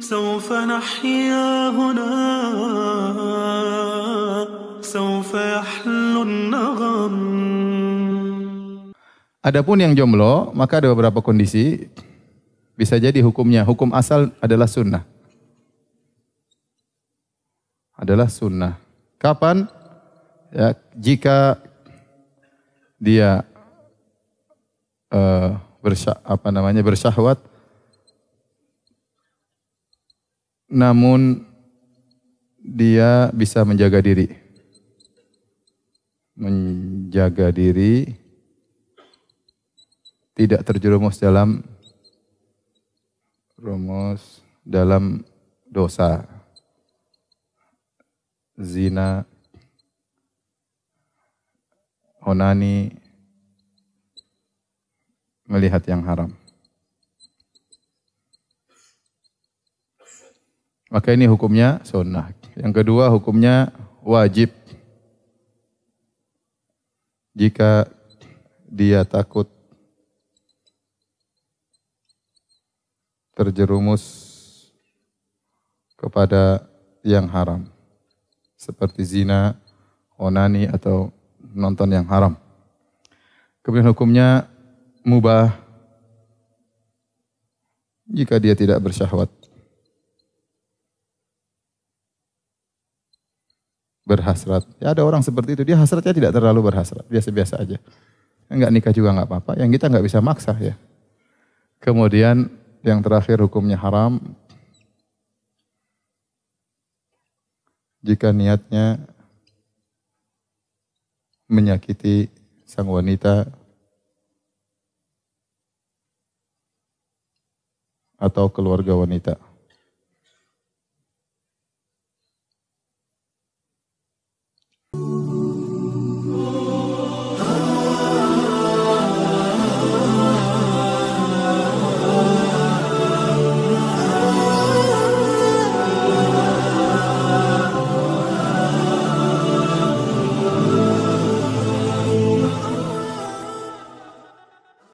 سوف نحيا هنا سوف يحل النغم Adapun yang jomblo, maka ada beberapa kondisi bisa jadi hukumnya. Hukum asal adalah sunnah. Adalah sunnah. Kapan? Ya, jika dia uh, eh, bersyah, apa namanya bersyahwat namun dia bisa menjaga diri. Menjaga diri tidak terjerumus dalam rumus dalam dosa zina onani melihat yang haram Maka ini hukumnya sunnah. Yang kedua hukumnya wajib. Jika dia takut terjerumus kepada yang haram seperti zina, onani atau nonton yang haram. Kemudian hukumnya mubah jika dia tidak bersyahwat. berhasrat. Ya ada orang seperti itu, dia hasratnya tidak terlalu berhasrat, biasa-biasa aja. Enggak nikah juga enggak apa-apa, yang kita enggak bisa maksa ya. Kemudian yang terakhir hukumnya haram. Jika niatnya menyakiti sang wanita atau keluarga wanita.